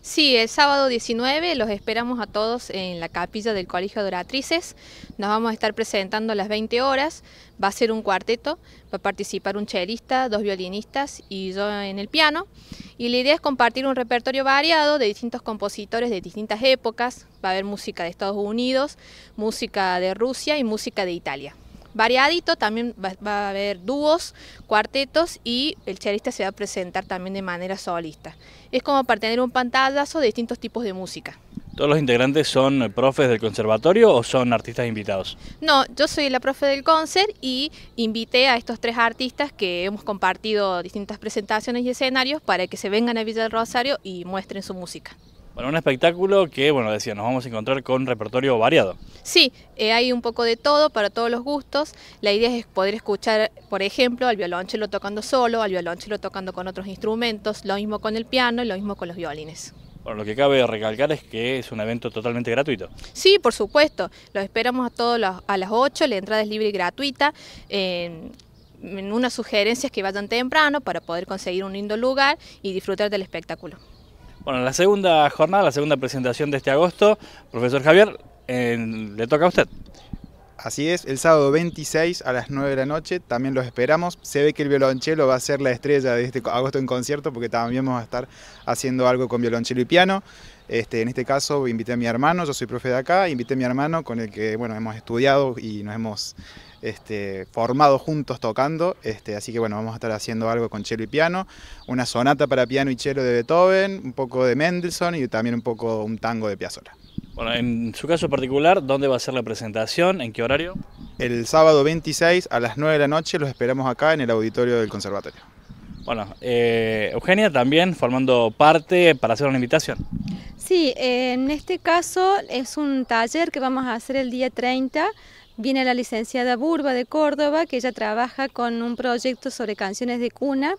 Sí, el sábado 19 los esperamos a todos en la capilla del Colegio de Oratrices. Nos vamos a estar presentando a las 20 horas. Va a ser un cuarteto, va a participar un chelista, dos violinistas y yo en el piano. Y la idea es compartir un repertorio variado de distintos compositores de distintas épocas. Va a haber música de Estados Unidos, música de Rusia y música de Italia variadito, también va, a haber dúos, cuartetos y el charista se va a presentar también de manera solista. Es como para tener un pantallazo de distintos tipos de música. ¿Todos los integrantes son eh, profes del conservatorio o son artistas invitados? No, yo soy la profe del concert y invité a estos tres artistas que hemos compartido distintas presentaciones y escenarios para que se vengan a Villa del Rosario y muestren su música. Bueno, un espectáculo que, bueno, decía, nos vamos a encontrar con repertorio variado. Sí, eh, hay un poco de todo para todos los gustos. La idea es poder escuchar, por ejemplo, al violonchelo tocando solo, al violonchelo tocando con otros instrumentos, lo mismo con el piano y lo mismo con los violines. Bueno, lo que cabe recalcar es que es un evento totalmente gratuito. Sí, por supuesto. Los esperamos a todos a las 8, la entrada es libre y gratuita. en unas sugerencias que vayan temprano para poder conseguir un lindo lugar y disfrutar del espectáculo. Bueno, la segunda jornada, la segunda presentación de este agosto, profesor Javier, le toca a usted. Así es, el sábado 26 a las 9 de la noche, también los esperamos. Se ve que el violonchelo va a ser la estrella de este agosto en concierto porque también vamos a estar haciendo algo con violonchelo y piano. Este, en este caso invité a mi hermano, yo soy profe de acá, invité a mi hermano con el que bueno, hemos estudiado y nos hemos este, formados juntos tocando, este, así que bueno, vamos a estar haciendo algo con cello y piano, una sonata para piano y cello de Beethoven, un poco de Mendelssohn y también un poco un tango de Piazzolla. Bueno, en su caso particular, ¿dónde va a ser la presentación? ¿En qué horario? El sábado 26 a las 9 de la noche los esperamos acá en el auditorio del conservatorio. Bueno, eh, Eugenia también formando parte para hacer una invitación. Sí, en este caso es un taller que vamos a hacer el día 30 Viene la licenciada Burba de Córdoba, que ella trabaja con un proyecto sobre canciones de cuna.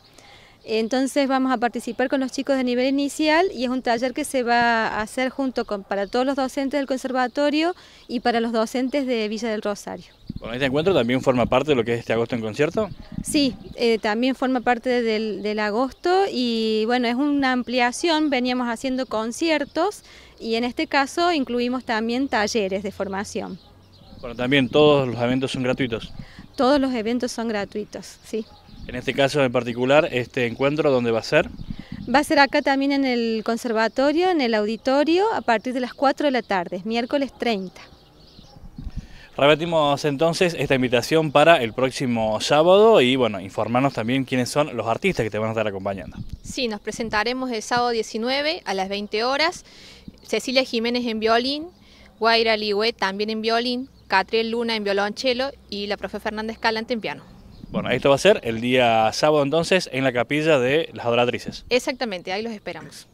Entonces vamos a participar con los chicos de nivel inicial y es un taller que se va a hacer junto con para todos los docentes del conservatorio y para los docentes de Villa del Rosario. Bueno, este encuentro también forma parte de lo que es este agosto en concierto. Sí, eh, también forma parte del agosto y bueno, es una ampliación, veníamos haciendo conciertos y en este caso incluimos también talleres de formación. Bueno, también todos los eventos son gratuitos. Todos los eventos son gratuitos, sí. En este caso en particular, este encuentro, ¿dónde va a ser? Va a ser acá también en el conservatorio, en el auditorio, a partir de las 4 de la tarde, miércoles 30. Repetimos entonces esta invitación para el próximo sábado y bueno, informarnos también quiénes son los artistas que te van a estar acompañando. Sí, nos presentaremos el sábado 19 a las 20 horas. Cecilia Jiménez en violín, Guaira Ligüe también en violín, Catriel Luna en violonchelo y la profe Fernández Calante en piano. Bueno, esto va a ser el día sábado entonces en la capilla de las adoratrices. Exactamente, ahí los esperamos.